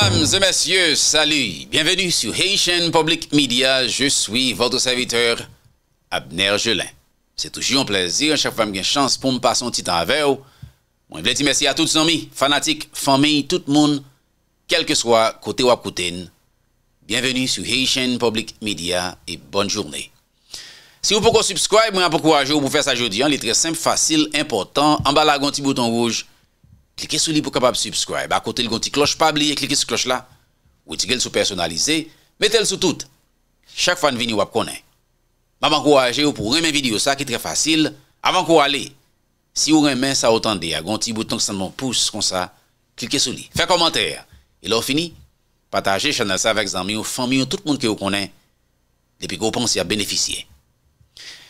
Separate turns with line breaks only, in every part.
Dames et messieurs, salut! Bienvenue sur Hey! Chêne Public Media. Je suis votre serviteur Abner Jelin. C'est toujours un plaisir, un chèque femme bien chance pour me passer un petit temps avec vous. Bon, je voulais dire merci à tous nos amis, fanatiques, familles, tout le monde, quel que soit côté Wapkouten. Bienvenue sur Hey! Chêne Public Media et bonne journée. Si vous pouviez vous abonner, moi je vous prouve que vous pouvez aujourd'hui en lire très simple, facile, important, en baladant le bouton rouge... Cliquez sur lui pour capable subscribe. À côté, le petit cloche, pas oublier, cliquez sur cloche là. Vous le sur personnalisé. Mettez-le sur tout. Chaque fan vous ou vous konen. Maman vous vous pour remettre vidéo ça qui est très facile. Avant qu'on aller, si vous remet ça autant de, un petit bouton qui pouce comme ça, cliquez sur lui. Faites commentaire. Et là, fini. Partagez channel ça avec amis, ou famille, tout le monde que vous connaissez. Depuis que vous pensez à bénéficier.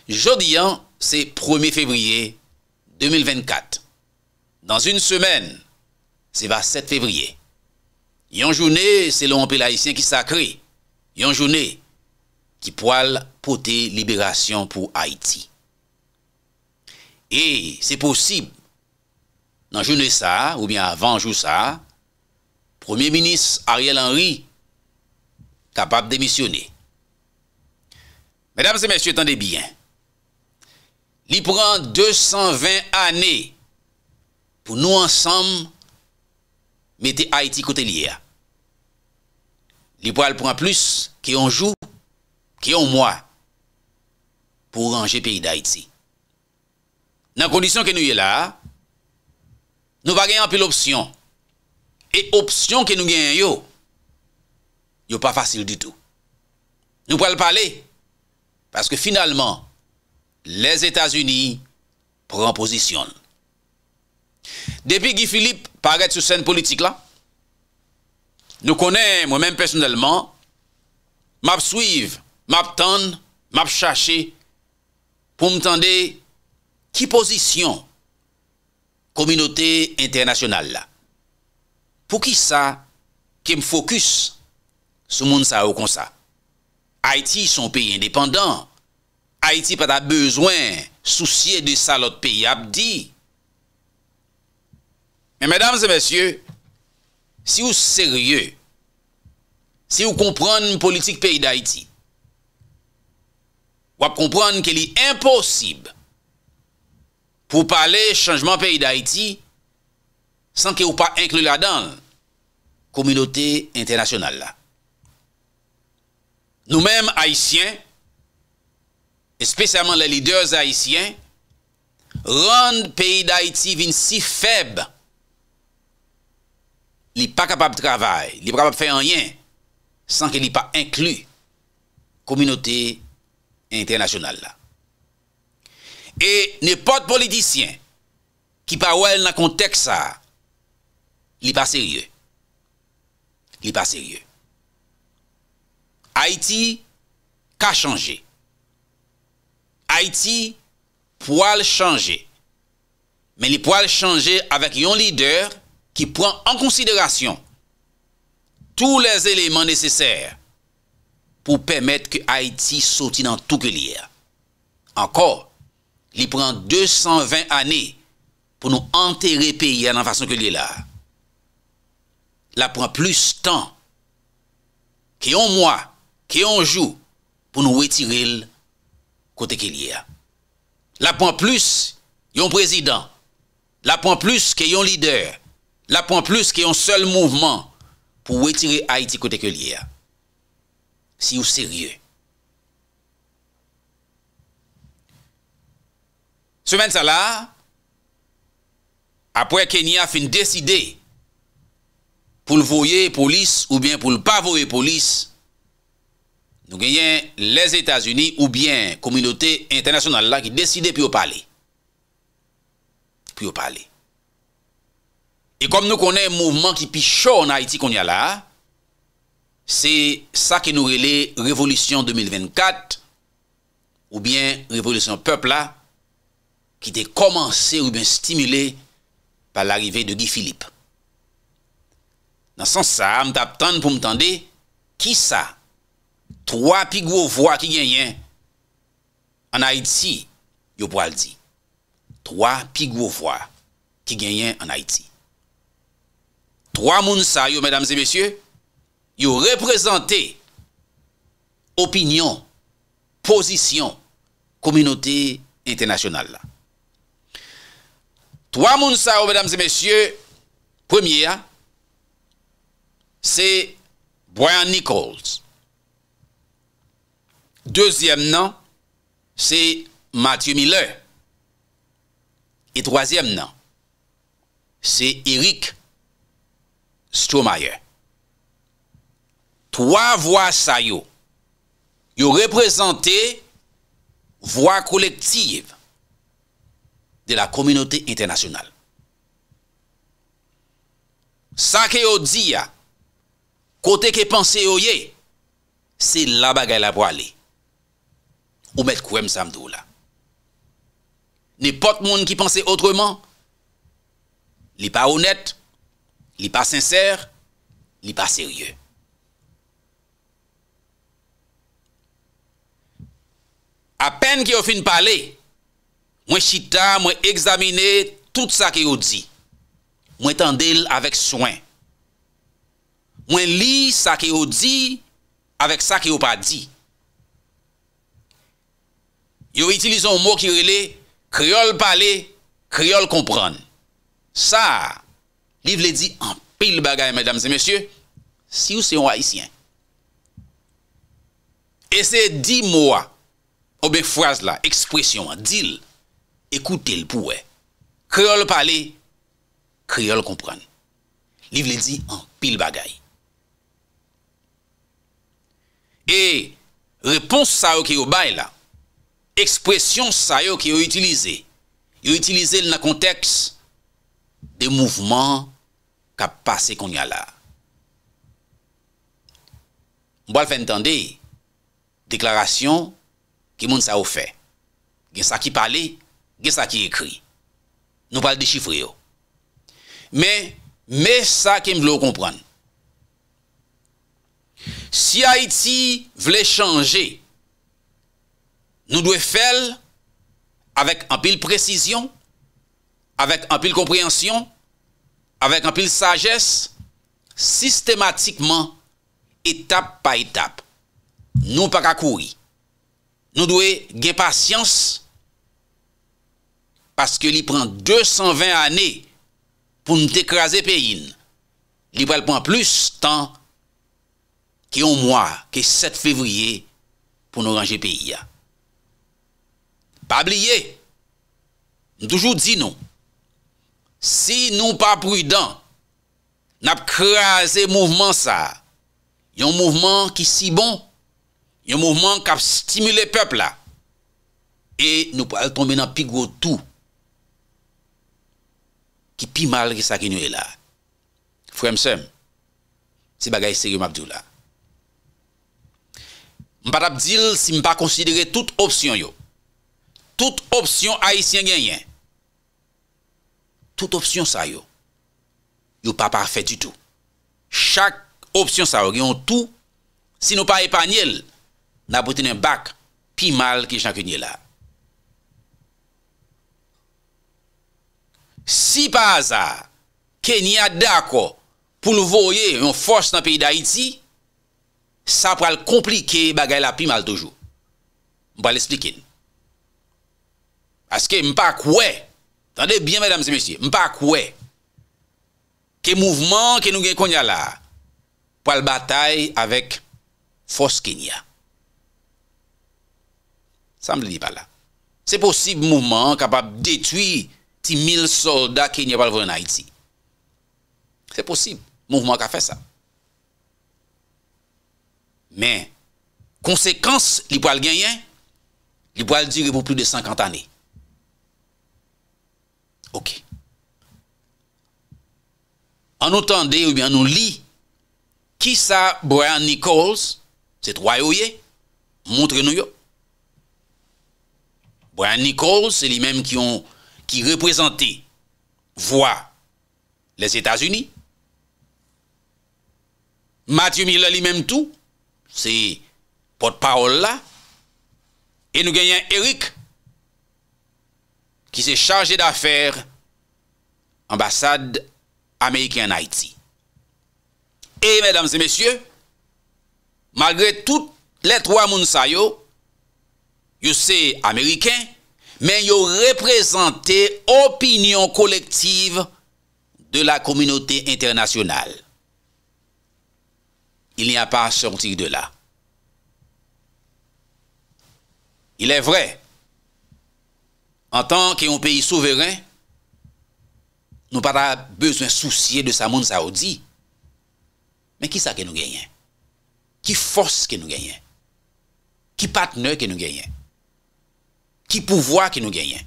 Jeudi, hein, c'est 1er février 2024 dans une semaine, c'est va 7 février. Yon journée, c'est l'homme haïtien qui sacré. une journée qui poil poter libération pour Haïti. Et c'est possible, dans journée ça, ou bien avant jour ça, Premier ministre Ariel Henry capable de démissionner. Mesdames et messieurs, attendez bien. Il prend 220 années pou nou ansam mette Haiti kote liya. Li pou al pran plus ki yon jou, ki yon mwa, pou ranje peyi da Haiti. Nan kondisyon ke nou yon la, nou pa gen anpil opsyon, e opsyon ke nou gen yo, yo pa fasil di tou. Nou pou al pale, pou al pale, paske finalman, les Etats-Unis pran posisyon. Depi ki Filip parèd sou sèn politik la, nou konè mwen mèm personelman, m ap suiv, m ap tan, m ap chache, pou m tan de ki pozisyon kominote internasyonal la. Pou ki sa ke m fokus sou moun sa ou kon sa? Haiti son peyi indépendant. Haiti pata bezwen souciye de sa lot peyi ap di. Et mesdames et messieurs, si ou serieux, si ou kompran politik peyi d'Haïti, wap kompran ke li imposib pou pale chanjman peyi d'Haïti san ke ou pa inklu la dan kominote internasyonal la. Nou menm Haïtien, espésiamant le lideur Haïtien, rande peyi d'Haïti vin si febbe li pa kapab travay, li pa kapab fè anyen, san ke li pa inklu kominote internasyonal la. E, ne pot politisyen ki pa ouèl na kontek sa, li pa seryè. Li pa seryè. Haïti, ka chanjè. Haïti, poal chanjè. Men li poal chanjè avèk yon lider, ki pran an konsiderasyon tou les eleman neseser pou pemet ke Haiti soti nan tou ke liye. Ankor, li pran 220 ane pou nou anterre peye nan fason ke liye la. La pran plus tan ki yon mwa, ki yon jou, pou nou etiril kote ke liye. La pran plus yon prezident, la pran plus ki yon lider, La pwant plus ki yon sol mouvman pou wetire Haiti kote ke liya. Si ou serye. Sou men sa la, apwe Kenya fin deside pou l voye polis ou bien pou l pa voye polis, nou genyen les Etats-Unis ou bien kominote internasyonal la ki deside pi ou pale. Pi ou pale. Pi ou pale. E kom nou konen mouvman ki pi chou an Haïti kon ya la, se sa ki nou rele revolutyon 2024 ou bien revolutyon peupla ki te komanse ou bien stimile pa l'arive de Guy Philippe. Nan san sa, m tap tande pou m tande ki sa, 3 pi gwo vwa ki genyen an Haïti, yo pou al di. 3 pi gwo vwa ki genyen an Haïti. Trois moun mesdames et messieurs, yo représenté opinion, position, communauté internationale. Trois mounsayo, mesdames et messieurs, premier, hein, c'est Brian Nichols. Deuxième nom, c'est Mathieu Miller. Et troisième nom, c'est Eric Strowmeyer. Trois voix sa yo. Yo reprezenté voix kolektiv de la kominote internasyonal. Sa ke yo di ya, kote ke panse yo ye, se la bagay la po ale. Ou met kouem samdou la. Ni pot moun ki panse otreman, li pa ou net, li pa ou net, Li pa sensèr, li pa sèryè. A pen ki yo fin pale, mwen chita, mwen examine tout sa ki yo di. Mwen tendel avèk soan. Mwen li sa ki yo di avèk sa ki yo pa di. Yo itilison mò ki rele kriol pale, kriol kompran. Sa, sa, Liv lè di an pil bagay, madame zemesye, si ou se yon a isyen. E se di mwa, obèk fras la, ekspresyon an, dil, ekoute l pou we. Kriol pale, kriol kompran. Liv lè di an pil bagay. E, repons sa yo ki yo bay la, ekspresyon sa yo ki yo itilize, yo itilize l na konteks, de mouvman, ka pase kon ya la. Mbo al fè ntande, deklarasyon, ki moun sa ou fè. Gen sa ki pale, gen sa ki ekri. Nou pal dechifre yo. Me, me sa ki m vlo kompran. Si Haiti vle chanje, nou dwe fèl, avèk an pil prezisyon, avèk an pil kompreansyon, avèk anpil sajes sistematikman etap pa etap nou pa kakouri nou dwe gen pasyans paske li pran 220 ane pou nou dekraze peyin li pran pou an plus tan ki yon mwa ki 7 fevriye pou nou range peyi pa bliye nou toujou di nou Si nou pa prudant, nap krease mouvment sa, yon mouvment ki si bon, yon mouvment kap stimule pepl la, e nou pa al tombe nan pi gro tou, ki pi mal ki sa ki nou e la. Fwemsem, si bagay seri mabdou la. Mpa rap dil si mpa konsidere tout opsyon yo, tout opsyon aisyen genyen, Tout opsyon sa yo, yo pa pafet di tou. Chak opsyon sa yo, yon tou, si nou pa e pa nyel, nan bouten yon bak, pi mal ki chanke nyela. Si pa aza, ke niya dako, pou nou voye yon fos nan peyi da iti, sa pou al komplike bagay la pi mal toujou. Mpo al esplikin. Aske mpak wey, Attendez bien, mesdames et messieurs, m'pas quoi que mouvement que nous gagnons là pour la bataille avec force Kenya. Ça me dit pas là. C'est possible mouvement capable de détruire 10 000 soldats Kenya par en Haïti. C'est possible. Mouvement qui a fait ça. Mais, conséquence, il peut gagner, il peut durer pour plus de 50 années. En entendant, on ou bien nous lit, qui ça, Brian Nichols, c'est trois ou montre nous Brian Nichols, c'est lui-même qui qui les états unis Mathieu Miller lui-même tout. C'est C'est parole parole-là. Et nous gagnons Eric qui s'est chargé d'affaires ambassade américaine en Haïti. Et mesdames et messieurs, malgré toutes les trois mounsayo, yo c'est américain, mais yo représente opinion collective de la communauté internationale. Il n'y a pas à sortir de là. Il est vrai en tant qu'un pays souverain, nous n'avons pas besoin de soucier de sa monde saoudi. Mais qui ça que nous gagnons Qui force que nous gagnons Qui partenaire que nous gagnons Qui pouvoir que nous gagnons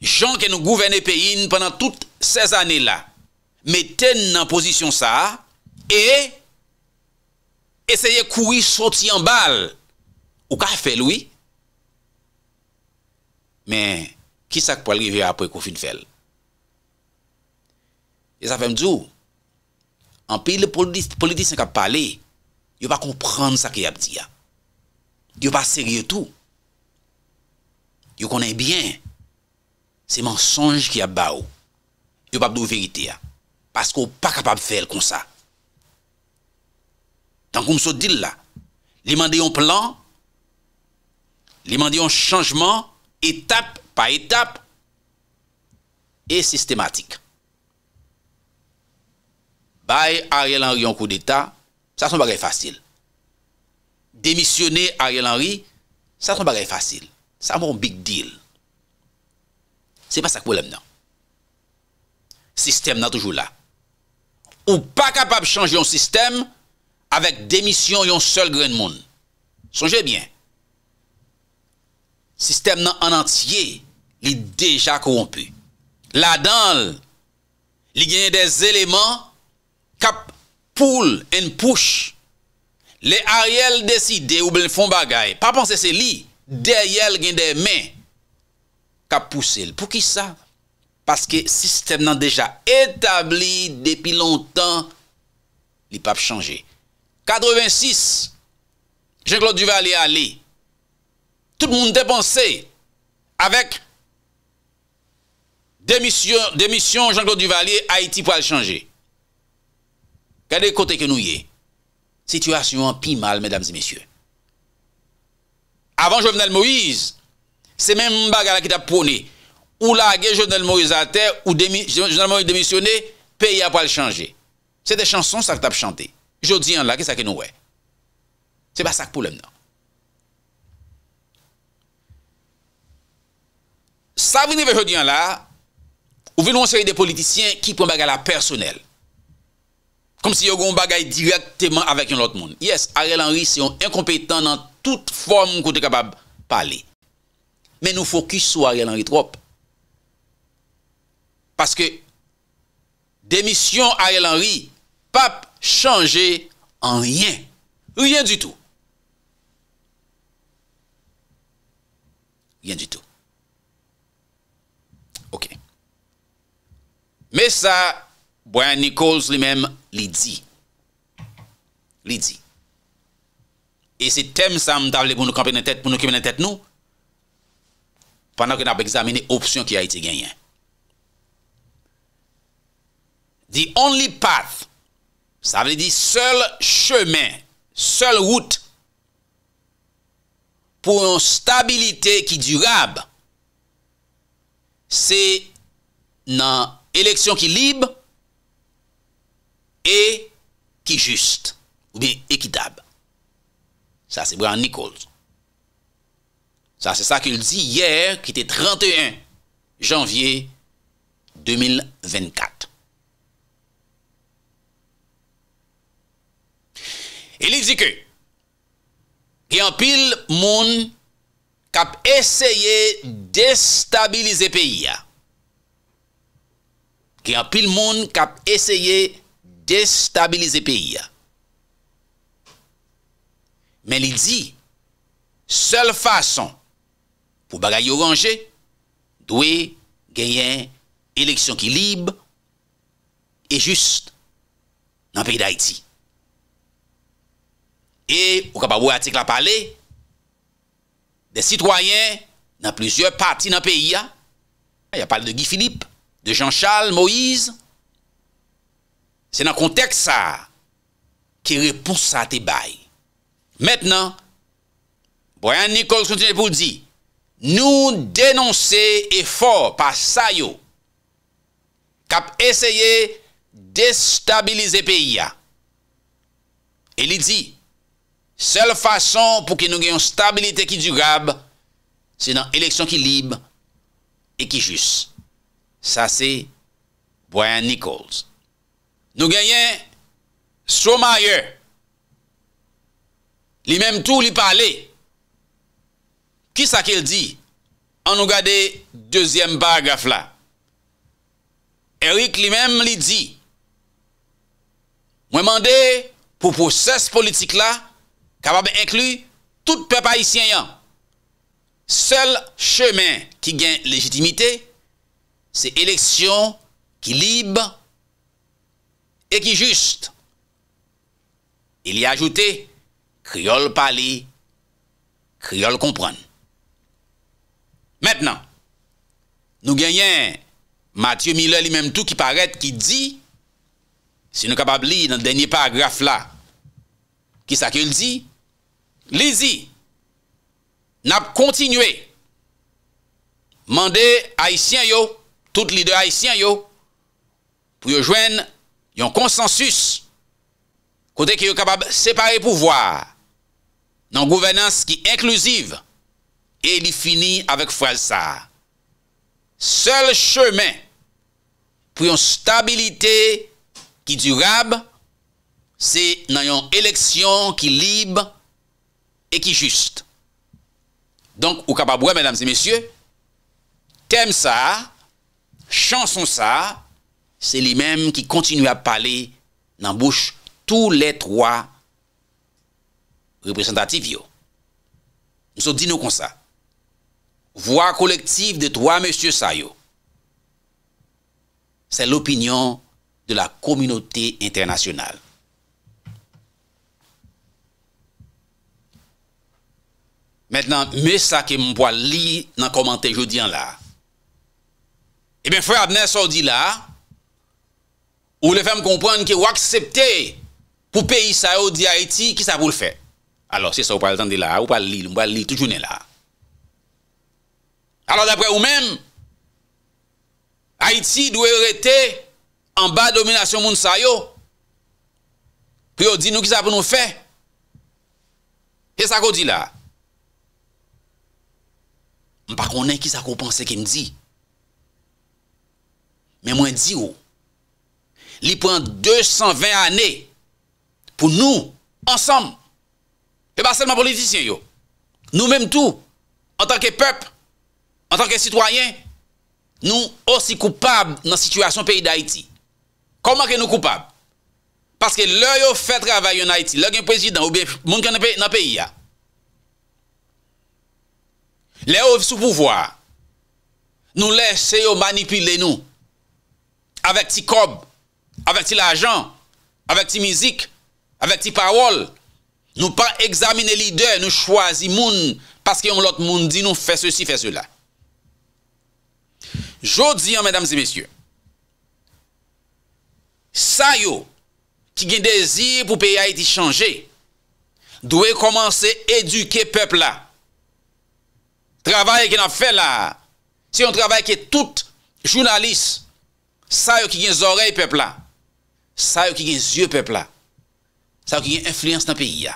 gens qui nous gouvernent pays pendant toutes ces années-là, mettez en position ça et essayez de courir sortir en balle. Ou qu'a fait lui mais, qui ça peut après qu'on Et ça fait me dire, en pays les politiciens qui parlé, ils ne pas comprendre ce qu'ils ont dit. Ils ne pas sérieux tout. Ils connaissent bien. C'est mensonge qui a là-bas. Ils ne pas de vérité. Hein. Parce qu'on n'est pas capable de faire comme ça. Tant qu'on se dit là, ils demandent un plan, ils demandent un changement, Etape pa etape e sistematik. Bay Ariel Henry yon kou d'Etat, sa son bagay fasil. Demisyoné Ariel Henry, sa son bagay fasil. Sa moun big deal. Se pa sa koulem nan. Sistem nan toujou la. Ou pa kapab chanj yon sistem, avek demisyon yon sol gren moun. Sonje bien. Sistem nan anantye li deja korompi. La dan li genye de zeleman kap poul en pouche. Li ariel desi de ou blen fon bagay. Pa panse se li, deyel genye de men kap pousil. Pou ki sa? Paske sistem nan deja etabli depi lontan li pap chanje. 86, Jean-Claude Duvalier li. tout le monde dépensé avec démission, démission Jean-Claude Duvalier, Haïti pour le changer. Regardez côté que nous y est. Situation en mal, mesdames et messieurs. Avant Jovenel Moïse, c'est même bagarre qui t'a prôné. Ou guerre, Jovenel Moïse à terre, ou Jovenel Moïse démissionné, pays a pour le changer. C'est des chansons ça que t'as chanté. Je dis en là, qu'est-ce que nous Ce C'est pas ça que problème non. Ça venait ve jodi là, là ou venons série des politiciens qui un bagage à la personnelle. Comme si avez un bagage directement avec un autre monde. Yes, Ariel Henry c'est incompétent dans toute forme qu'on est capable de parler. Mais nous focus sur Ariel Henry trop. Parce que démission Ariel Henry, pape, changer en rien. Rien du tout. Rien du tout. Me sa, Boyan Nichols li menm li di. Li di. E se tem sa mdavle pou nou kampi nan tet, pou nou kemi nan tet nou, pandan ki nan pe examine opsyon ki a ite genyen. The only path, sa vle di, seul chemin, seul route, pou yon stabilite ki durab, se nan Eleksyon ki libe e ki juste. Ou bi, e ki dab. Sa se bo an Nikols. Sa se sa ki l di yer ki te 31 janvye 2024. Elik zi ke ki an pil moun kap eseye destabilize peyi ya. ki apil moun kap eseye destabilize peyi ya. Men li di, sel fason pou bagay yo ranger, dwe genyen eleksyon ki libe, e just nan peyi da iti. E, ou kap ap woy atik la pale, de sitwayen nan plezyon pati nan peyi ya, ya pale de Guy Philippe, De Jean-Charles Moïse Se nan konteks sa Ki repous sa te bay Mètnen Brian Nichols kontenè pou di Nou denonse E for pa sa yo Kap eseye Destabilize pe ya El li di Sel fason pou ki nou genyon stabilite Ki du gab Se nan eleksyon ki libe E ki jus Sa se Brian Nichols. Nou genyen Stromaier li menm tou li pale ki sa ke li di an nou gade deuxième paragraf la. Eric li menm li di mwen mende pou pou ses politik la kaba be inklu tout pe pa isyen yon sel chemen ki gen legitimite Se eleksyon ki libe e ki juste. Il y ajoute, kriol pali, kriol kompran. Mètnen, nou genyen Mathieu Miller li mèm tout ki paret, ki di, si nou kapab li nan denye paragraf la, ki sa ke l di, li zi, nap kontinue, mèm de haïsyen yo, tout lide haisyen yo, pou yo jwen yon konsensus, kote ki yo kapab separe pouvoar, nan gouvenans ki inklusiv, e li fini avèk fral sa. Sèl chèmen, pou yon stabilite ki durab, se nan yon eleksyon ki libe, e ki jist. Donk, ou kapab wè, mèdames et mèsyè, tem sa, Chanson sa, se li menm ki kontinu a pale nan bouch tou let wwa representatif yo. Moun so di nou kon sa. Wwa kolektif de wwa monsye sa yo. Se l'opinyon de la kominote internasyonal. Mwen sa ke mwen po al li nan komante jodi an la. E ben fwè apnen sò di la, ou le fèm kompwenn ki ou akseptè pou peyi sa yo di Haiti ki sa pou l'fè. Alors se sò ou pa l'tan di la, ou pa l'il, mwa l'il toujounen la. Alors dapre ou men, Haiti dwe yore te an ba dominasyon moun sa yo. Pyo di nou ki sa pou nou fè. Ke sako di la? Mpa konen ki sako ponse ke mdi. Men mwen di ou, li pwant 220 ane pou nou ansam. E ba selman politisyen yo. Nou menm tou, an tanke pep, an tanke sitwoyen, nou osi koupab nan sitwasyon peyi da Haiti. Koman ke nou koupab? Paske lor yo fè travay yo na Haiti, lor gen prezident ou moun ken nan peyi ya. Le ou sou pouvoi, nou lè se yo manipile nou Avèk ti kob, avèk ti lajan, avèk ti mizik, avèk ti parol, nou pa examine lide, nou chwazi moun, paske yon lot moun di nou fè sè si fè sè la. Jodiyan, mèdames et messieurs, sa yo ki gen dezir pou peye a iti chanje, dwe komanse eduke pepl la. Travay gen a fè la, se yon travay ke tout jounalis, Sa yo ki gen zorey pepla, sa yo ki gen zye pepla, sa yo ki gen enfliyans nan peyi ya.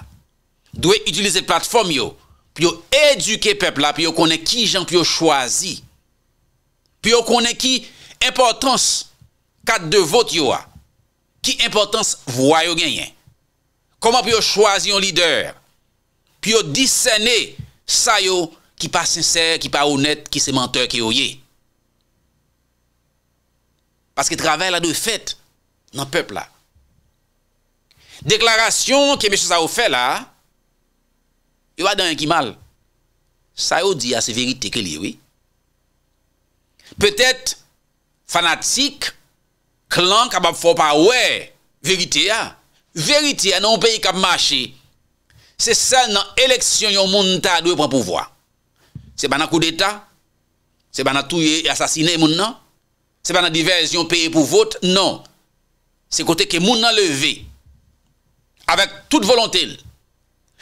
Dwe itilize platform yo, pi yo eduke pepla, pi yo kone ki jan ki yo chwazi. Pi yo kone ki importans kat devote yo a, ki importans vwa yo genyen. Koman pi yo chwazi yon lider, pi yo disene sa yo ki pa sincer, ki pa honet, ki se menteur ki yo yey. Parce que travail là de fait dans le peuple là. Déclaration que M. Sao fait là, il y a un qui mal. Ça dit à ah, ses vérités que oui. Peut-être fanatique, clan capable de faire pas ouais, vérité a. Ah. Vérité à ah, non pays qui a marché. C'est ça dans l'élection yon moun ta doit prendre pouvoir. C'est pas dans coup d'état. C'est pas dans tout assassiner moun nan. Ce n'est pas dans diversion payée pour vote, non. C'est côté que moun levé avec toute volonté.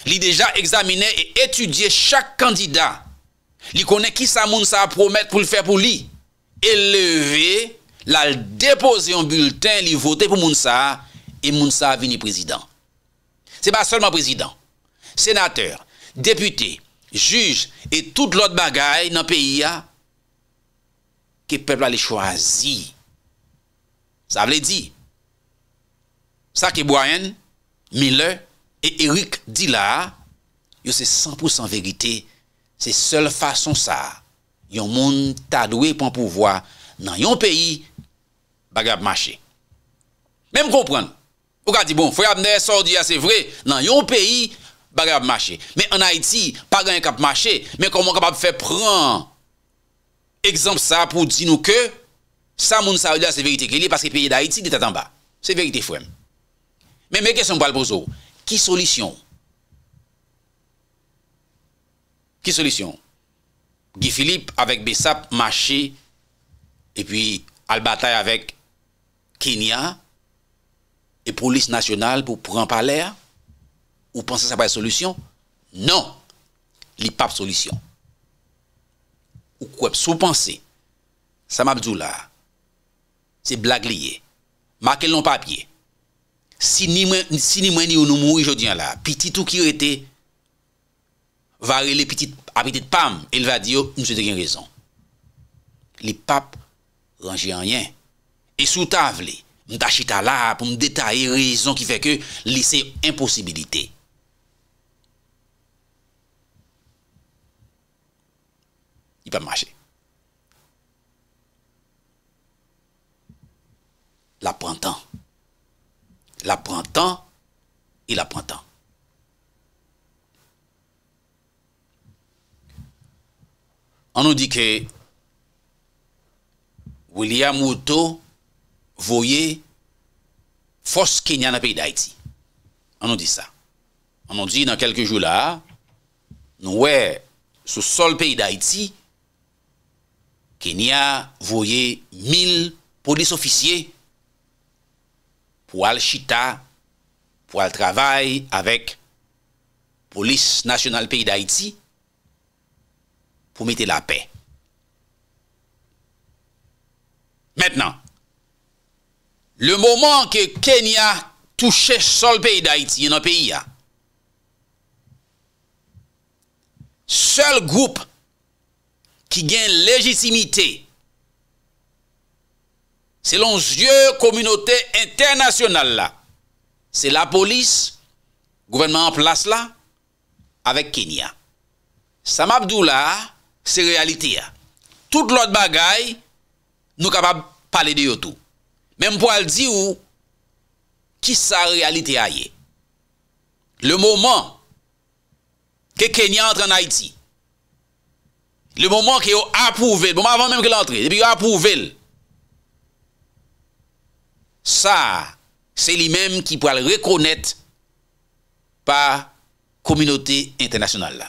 a déjà examiné et étudié chaque candidat. Il connaît qui sa moun sa promettre pour le faire pour lui. Élevé, la déposé un bulletin, il voté pour moun et moun sa venu président. C'est pas seulement président, sénateur, député, juge et toute l'autre bagaille dans le pays ke peble a li chwazi. Sa vle di. Sa ki boyen, mile, e Erik di la, yo se 100% verite, se sol fason sa, yon moun tadwe pan pouvoa, nan yon peyi, bagab mache. Men m kompran, ou ka di bon, fwe apne sordiya se vre, nan yon peyi, bagab mache. Men an Haiti, pa gen kap mache, men komon kapap fe pran, Ekzamp sa pou di nou ke sa moun sa oula se verite ke li paske peye da Haiti de ta tamba. Se verite fwem. Men me kesen pou albozo. Ki solisyon? Ki solisyon? Gifilip avèk Besap, Mache, e pi albatay avèk Kenya e polis nasyonal pou pran palè ou panse sa pa yon solisyon? Non! Li pap solisyon. Ou kweb, sou panse, sa mabzou la, se blag liye, makel non papye, si ni mweni ou nou mou, pitit ou ki rete, varele pitit apitit pam, el va diyo, mse deyen rezon. Li pap, ranje anyen, e sou tav li, mdachita la pou mdetaye rezon ki feke li se imposibilite. il va marcher. La L'apprentant La prend et la On nous dit que William Mouto voyait force Kenya dans le pays d'Haïti. On nous dit ça. On nous dit dans quelques jours là, nous, ouais, le sol pays d'Haïti, Kenya voye mil polis ofisye pou al chita, pou al travay avèk polis nasyonal peyi d'Haïti pou mette la pey. Mètnen, le mouman ke Kenya touche sol peyi d'Haïti yon e an peyi ya, sol goup ki gen legisimite, se lon zye komunote internasyonal la, se la polis, gouvenman an plas la, avek Kenya. Samabdou la, se realite ya. Tout l'ot bagay, nou kapab pale de yotou. Mem pou al di ou, ki sa realite a ye. Le mouman, ke Kenya entre en Haiti, ki sa realite a ye. le mouman ki yo apouvel, mouman avan menm ke l'antre, depi yo apouvel, sa, se li menm ki pou al rekonet pa kominote internasyonal la.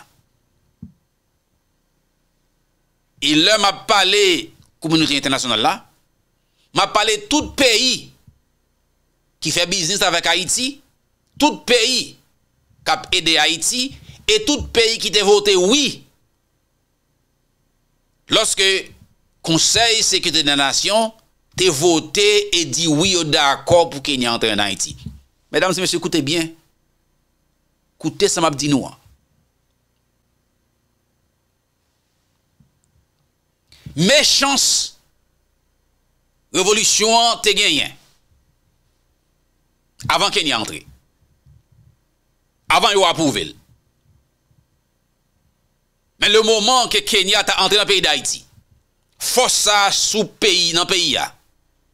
Il lè m ap pale kominote internasyonal la, m ap pale tout peyi ki fe biznis avak Haiti, tout peyi kap ede Haiti, et tout peyi ki te vote oui Lorsque Conseil Sécurité des Nations t'a voté et dit oui au d'accord pour Kenya entre en Haïti. Mesdames et messieurs, écoutez bien. Écoutez ça m'a dit nous. Hein. Méchance révolution t'es gagné avant ait entré, Avant yo approuvé. men le mouman ke Kenya ta antre nan peyi d'Haïti, fosa sou peyi nan peyi ya,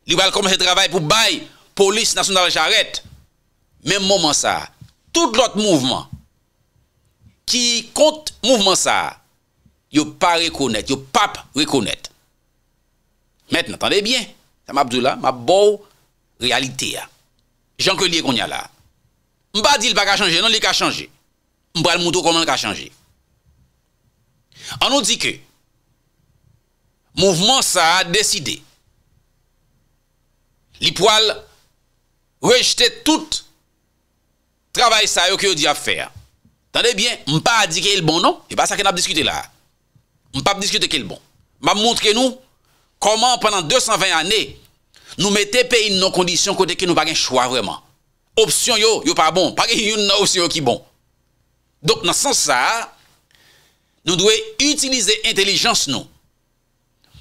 li wèl kome se travay pou bay, polis, nasyon, naraj, arèt, men mouman sa, tout l'ot mouvman, ki kont mouvman sa, yo pa rekounet, yo pap rekounet. Mèten, tande bien, sa mabdou la, mabou realite ya, jan ke liye kon ya la, mba di l pa ka chanje, non li ka chanje, mba l moutou kon man ka chanje, On nous dit que mouvement ça a décidé. poils rejeter tout travail ça que dit à faire. Tenez bien, je ne pas dire qu'il est bon, non? Ce pas ça qu'on a discuté là. Je ne pas discuter qu'il est bon. Je montre nous comment pendant 220 années, nous mettons pays dans conditions côté que nous n'avons pas de choix vraiment. Option yo, yo pas bon. Pas une option qui bon. Donc, dans ce sens ça, nous devons utiliser intelligence non,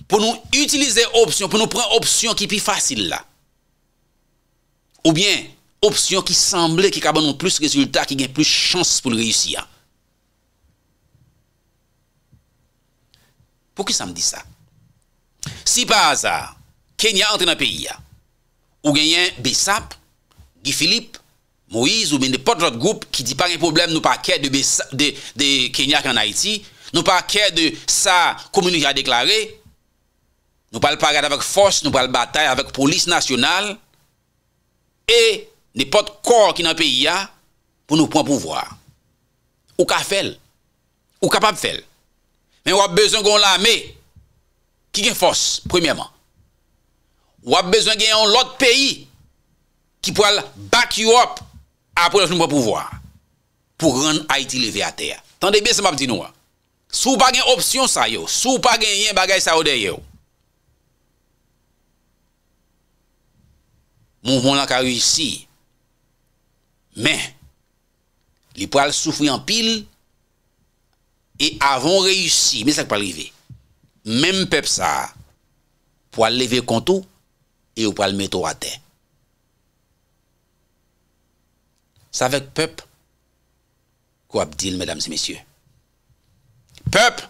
pour nous utiliser option, pour nous prendre option qui est plus facile là. Ou bien, option qui semble qui a plus de résultats, qui a plus de chances pour réussir. Pourquoi ça me dit ça? Si par hasard, Kenya entre dans le pays, ou gagne Bessap, Guy Philippe, Moïse, ou bien n'importe autre groupe qui dit pas un problème, nous pas de, de, de Kenya en Haïti, Nou pa kè de sa komuni a deklaré, nou pa l'parade avèk fòs, nou pa l'bataï avèk polis nasyonal, e nè pot kor ki nan peyi a, pou nou pou an pouvoar. Ou ka fèl, ou ka pap fèl. Men wap bezon kon l'ame, ki gen fòs, premièman. Wap bezon gen yon lot peyi, ki pou al bak you up, apou nou pou an pouvoar, pou ren Aiti leve a tè. Tande bè se map di nou an. Sou pa gen opsyon sa yo. Sou pa gen yen bagay sa ode yo. Mouvment la ka riusi. Men. Li pou al soufri an pil. E avon riusi. Men sak pa rive. Men pep sa. Pou al leve konto. E ou pou al meto ate. Sa vek pep. Kwa abdil, mesdames et messieurs. Pèp,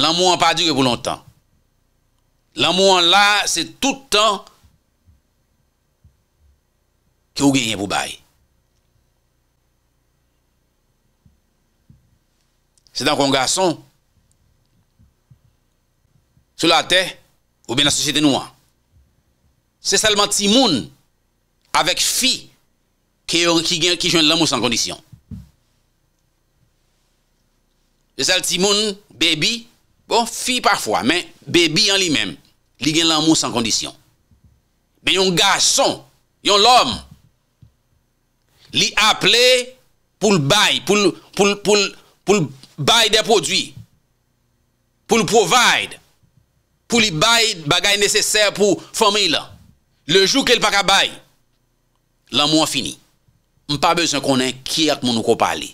l'amouan pa dike pou lontan. L'amouan la, se toutan ki ou genyen pou baye. Se dan kon gason, sou la te ou ben la sosyete nou an. Se salman ti moun avek fi ki jwen l'amouan san kondisyon. Yon e sal ti moun, bebi, bon fi parfwa, men bebi yon li men, li gen lan moun san kondisyon. Men yon gason, yon lom, li aple pou l'bay, pou l'bay de podwi, pou l'provide, pou l'bay bagay neseser pou fomey la. Le jou ke l pakabay, lan moun fini. M pa besen konen ki ak moun nou ko pali.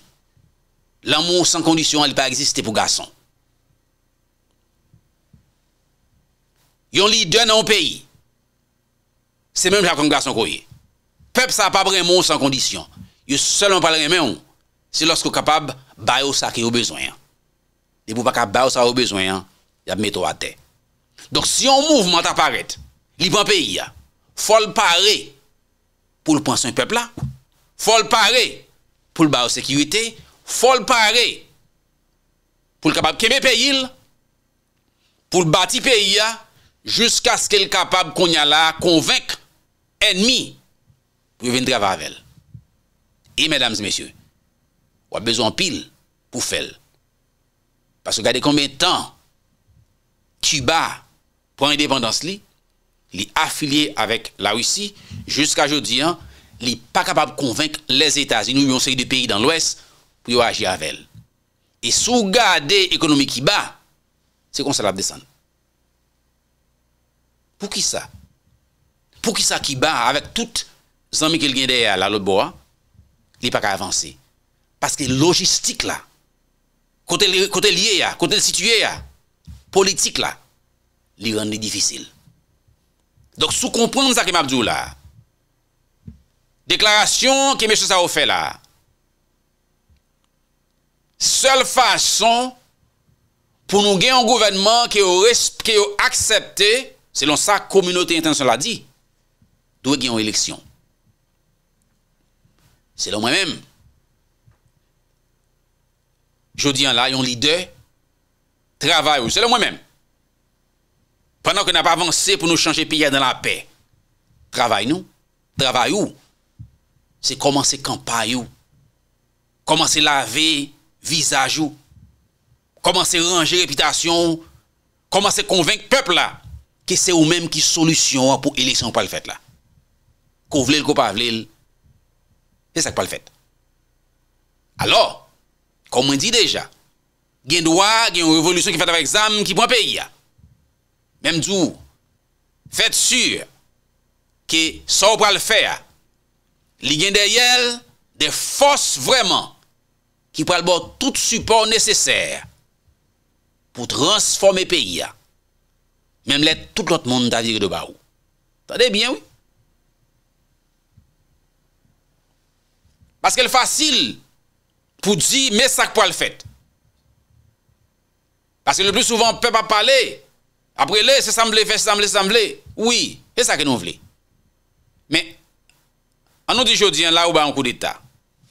lan moun san kondisyon li pa egziste pou gason. Yon li den an peyi, se menm jatong gason koye. Pep sa pa brem moun san kondisyon. Yon selon pal remen ou, se losk ou kapab bay ou sa ki ou bezoyan. Li pou pa kap bay ou sa ou bezoyan, yab meto wate. Donk si yon mouvment aparet, li pan peyi ya, fol pare pou lupanson pepla, fol pare pou lupanson pepla, fòl pare pou l kapab keme pe yil, pou l bati pe yia, jouska skè l kapab kon yala konvenk enmi pou vin drava avèl. E, mèdames, mèsyè, w ap bezon pil pou fèl. Pasou gade konwen tan, Tuba, pou an indépendans li, li afilie avèk la Ouissi, jouska joudian, li pa kapab konvenk les Etats. Si nou yon sey de pe yi dan l Ouest, pour agir avec elle. Et sous garder l'économie qui bat, c'est comme ça la descendre. Pour qui ça Pour qui ça qui bat avec toutes les amis qui viennent derrière là, l'autre bois, il a pas qu'à avancer. Parce que logistique là, côté, côté lié là, côté situé là, politique là, il rend difficile. Donc, sous comprendre ça que m'a dit là, déclaration que M. Sao fait là, Sele fason pou nou gen yon gouvenman ki yo aksepte, selon sa komunote intensyon la di, dwe gen yon eleksyon. Selon mwen mèm. Jodi an la, yon lide, travay ou, selon mwen mèm. Pendan ki nou ap avanse pou nou chanje piye dan la pe, travay nou, travay ou. Se komanse kampay ou. Komanse lave ou. visage ou commencer ranger réputation commencer convaincre peuple là que c'est ou même qui solution pour élection pas le fait là qu'on veut le pas c'est ça pas le fait alors comme on dit déjà gien droit une révolution qui fait avec examen qui prend pays hein. même vous, faites sûr que ça on va le faire il y derrière des forces vraiment qui prend tout support nécessaire pour transformer le pays. Même les tout l'autre monde t'a viré de bas. Attendez bien, oui. Parce qu'elle est facile pour dire, mais ça quoi le fait. Parce que le plus souvent, on peut pas parler. Après, là, c'est semblé, fait semblé, semblé. Oui, c'est ça que nous voulons. Mais, on nous dit aujourd'hui, là où on en coup d'État,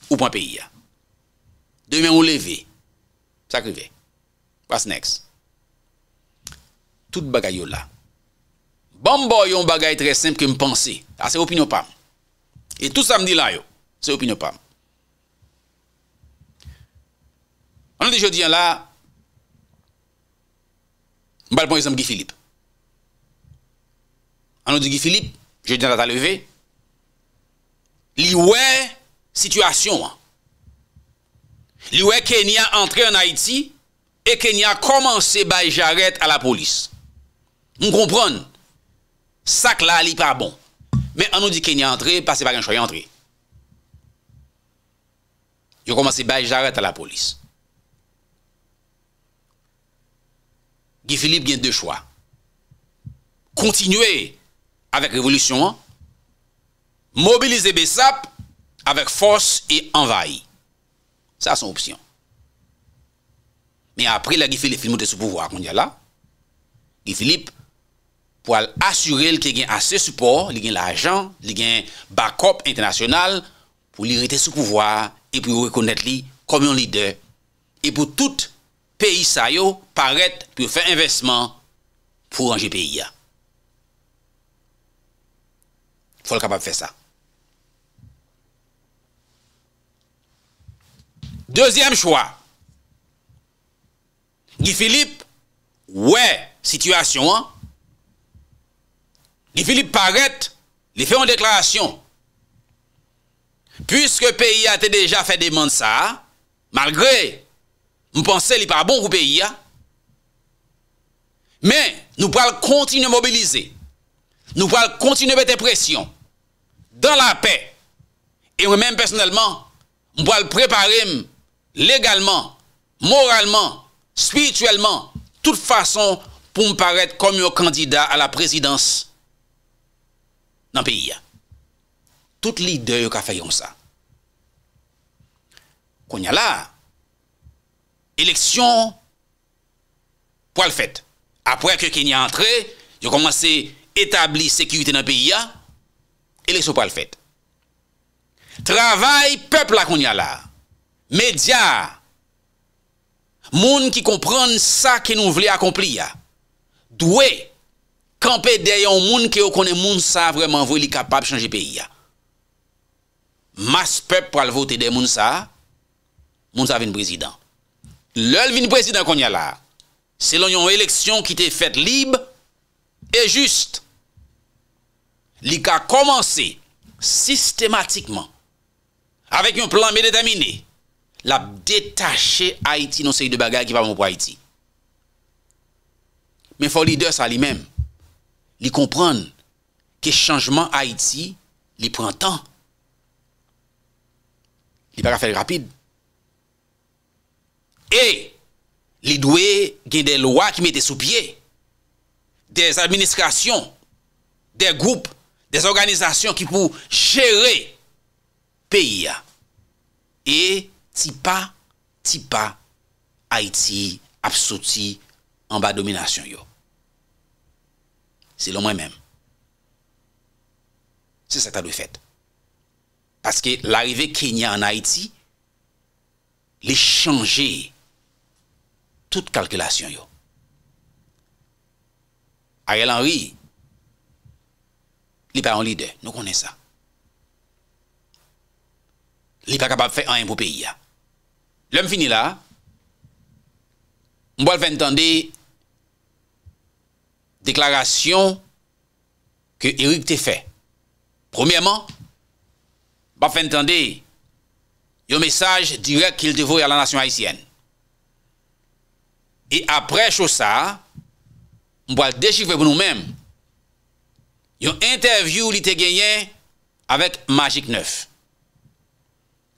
ou pas pays. Hein. demen ou leve. Sakreve. What's next? Tout bagay yo la. Bon boy yon bagay tre simple ke mpense. A ah, se opin yo pa. E tout sa mdi la yo. Se opin yo pa. Ano di jodi an la, mbal pon yon sam Gifilip. Ano di Gifilip, jodi an la ta leve, li wey situasyon an. Lui, wè Kenya entré en Haïti, et Kenya commencé bay jarret à la police. On comprend. Ça là, li pas bon. Mais on nous dit Kenya entré, parce que pas un choix entré. Yo commencé bay jarret à la police. Guy Philippe a deux choix. Continuer avec révolution, mobiliser Bessap avec force et envahir. Sa son opsyon. Men apri la gifil le filmote sou pouvoar kon dja la, li Filip pou al asyre li ke gen ase support, li gen la ajan, li gen bakop internasyonal, pou li rete sou pouvoar, e pou rekonnet li komyon lider, e pou tout peyi sa yo paret pou fe investman pou anje peyi ya. Fou l kapap fe sa. Deuxième choix. Guy Philippe, ouais, situation. Hein. Guy Philippe paraît, il fait une déclaration. Puisque le pays a déjà fait demande ça, malgré, je pense qu'il n'est pas bon pour le pays. Hein. Mais nous pouvons continuer à mobiliser. Nous pouvons continuer à mettre pression dans la paix. Et moi-même, personnellement, je pouvons préparer legalman, moralman, spirituelman, tout fason pou m paret kom yo kandida a la presidans nan peyi ya. Tout l'ide yo ka fayon sa. Koun ya la, eleksyon pou al fèt. Aprek yo ken ya antre, yo komanse etabli sekuitè nan peyi ya, eleksyon pou al fèt. Travay pepla koun ya la. Medya, moun ki kompran sa ki nou vle akompli ya. Dwe, kampe deyon moun ki yo konen moun sa vreman vwe li kapap chanje peyi ya. Mas pep pral vote dey moun sa, moun sa vin prezident. Lel vin prezident konye la, selon yon eleksyon ki te fet libe, e just li ka komanse sistematikman avik yon plan bedetaminey. la detache Haiti non se y de bagay ki pa moun pou Haiti. Men fò li de sa li men, li kompran ke chanjman Haiti li pran tan. Li bagay fèl rapide. E li dwe gen de loa ki mette sou pye, de administrasyon, de goup, de zorganizasyon ki pou chere peyi ya. E Ti pa, ti pa, Haiti apsouti an ba dominasyon yo. Se lomwe menm. Se sa ta doy fèt. Paske l'arive Kenya an Haiti, li chanje tout kalkylasyon yo. Ariel Henry, li pa an lider, nou konen sa. Li pa kapab fè an en pou peyi ya. Lèm fini la, mbo al fèntande deklarasyon ke Eruk te fè. Proumyèman, mbo al fèntande yo mesaj direk kil devoye a la nasyon Haitienne. E apre chou sa, mbo al dechifwe pou nou mèm, yo interview li te genyen avèk Magic 9.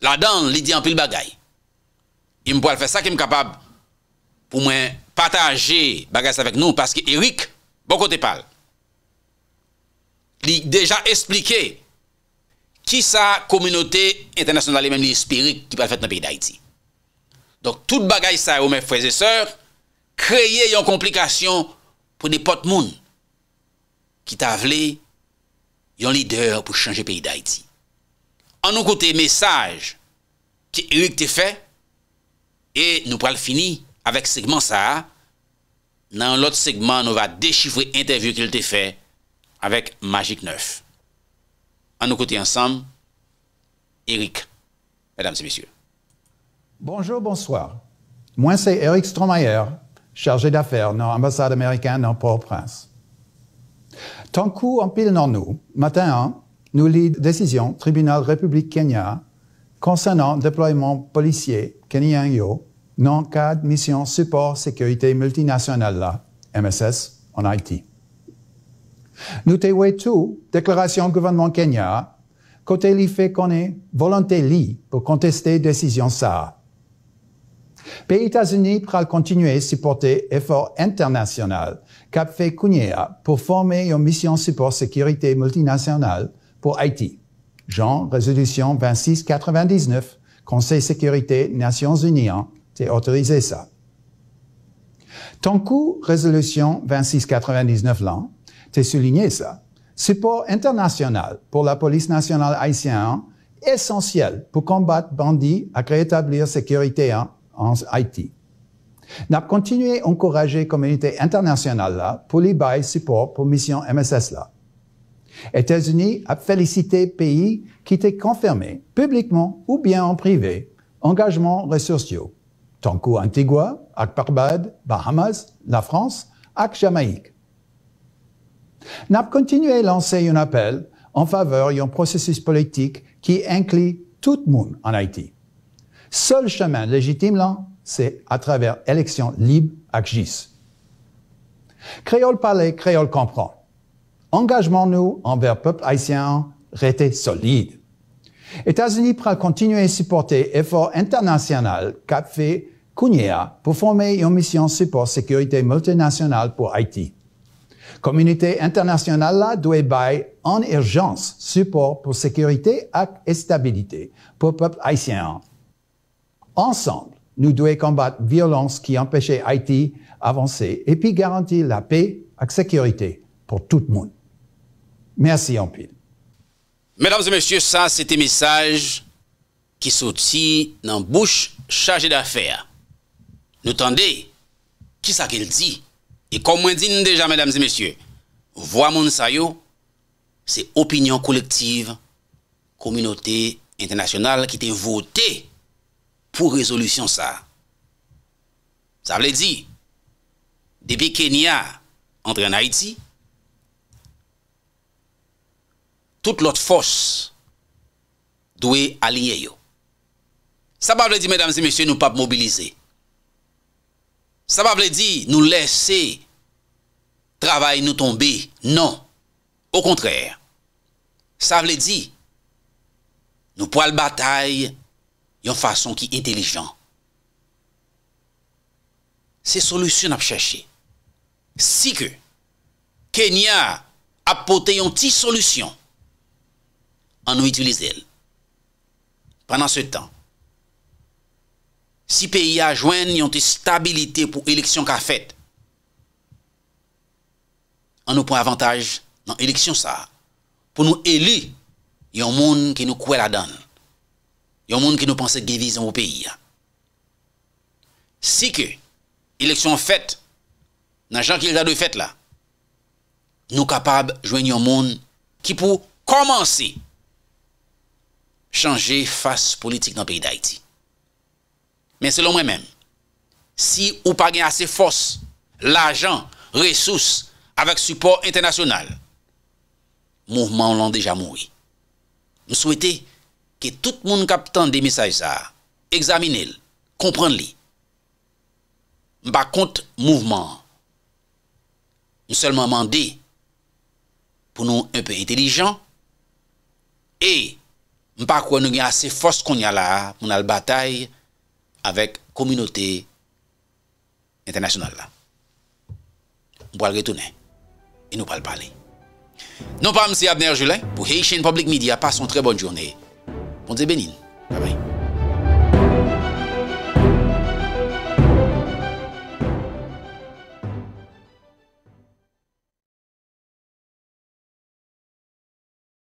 La dan li di anpil bagay. im pou al fè sa ki im kapab pou mwen pataje bagay sa vek nou, paske Erik, bon kote pal, li deja esplike ki sa kominote internasyonale men li espirik ki pou al fèt nan peyi d'Haïti. Donk tout bagay sa ou mwen fwese sèr, kreye yon komplikasyon pou de pot moun ki ta vle yon lider pou chanje peyi d'Haïti. An nou kote mesaj ki Erik te fè, Et nous prenons fini avec segment ça. Dans l'autre segment, nous allons déchiffrer l'interview qu'il a fait avec Magic 9. À nous côtés ensemble, Eric, mesdames et messieurs.
Bonjour, bonsoir. Moi, c'est Eric Stromayer, chargé d'affaires dans l'ambassade américaine dans Port-au-Prince. Tant coup en pile dans nous, matin nous lit décision tribunal république Kenya concernant déploiement policier, Kenny Yo, non cadre mission support sécurité multinationale là, MSS, en Haïti. Way tout, déclaration gouvernement Kenya, côté l'effet volonté li pour contester décision ça. Pays États-Unis pral continuer supporter effort international cap fait pour former une mission support sécurité multinationale pour Haïti. Jean, résolution 2699, Conseil sécurité Nations Unies, hein, autorisé ça. coup, résolution 2699 là, t'es souligné ça. Support international pour la police nationale haïtienne, hein. essentiel pour combattre bandits à rétablir sécurité hein, en Haïti. N'a continué à encourager communauté internationale là pour les support pour mission MSS là. États-Unis a félicité pays qui étaient confirmé, publiquement ou bien en privé, engagements sociaux. Tankou Antigua, Akbarbad, Bahamas, la France, Ak Jamaïque. NAP continué à lancer un appel en faveur d'un processus politique qui inclut tout le monde en Haïti. Seul chemin légitime là, c'est à travers élections libres à GIS. Créole parler, créole comprend. Engagement-nous envers le peuple haïtien restait solide. États-Unis pourra continuer à supporter l'effort international qu'a fait CUNIA pour former une mission de support sécurité multinationale pour Haïti. Communauté internationale là doit bailler en urgence support pour sécurité et stabilité pour le peuple haïtien. Ensemble, nous devons combattre violence qui empêchait Haïti avancer et puis garantir la paix et la sécurité pour tout le monde. Merci en pile.
Mesdames et messieurs, ça c'était message qui sortit dans bouche chargée d'affaires. Nous tendez qui ça qu'il dit et comme on dit déjà mesdames et messieurs, voix mon c'est opinion collective communauté internationale qui était votée pour résolution ça. Ça veut dire depuis Kenya entre en Haïti tout lot fos dwe aliyye yo. Sa pa vle di, nou pap mobilize. Sa pa vle di, nou lese travay nou tombe. Non, au kontrèr. Sa vle di, nou po al batay yon fason ki intelijan. Se solusyon ap chèche, si ke kenya apote yon ti solusyon, an nou itulize el. Panan se tan, si peyi a jwen yon te stabilite pou eleksyon ka fet, an nou pon avantaj nan eleksyon sa, pou nou eli yon moun ki nou kouè la dan, yon moun ki nou panse gevizan ou peyi a. Si ke, eleksyon fet, nan jan ki yon la do fet la, nou kapab jwen yon moun ki pou komanse chanje fase politik nan peyi d'Haïti. Men selon mwen men, si ou pa gen ase fos, lajan, resous, avek support internasyonal, mouvman l'on deja moui. Mwen souwete ke tout moun kapitan de misaj sa, examine l, kompren li. Mba kont mouvman, mwen selman mande pou nou un peyi telijan, e, Mpa kwen nou gen ase fos konya la, mwen al batay avèk kominote internasyonal la. Mpo al getoune, e nou pal pale. Non pa msi Abner Joulin, pou Heyshen Public Media, pasan tre bon jouni. Ponsi benin, kwa bay.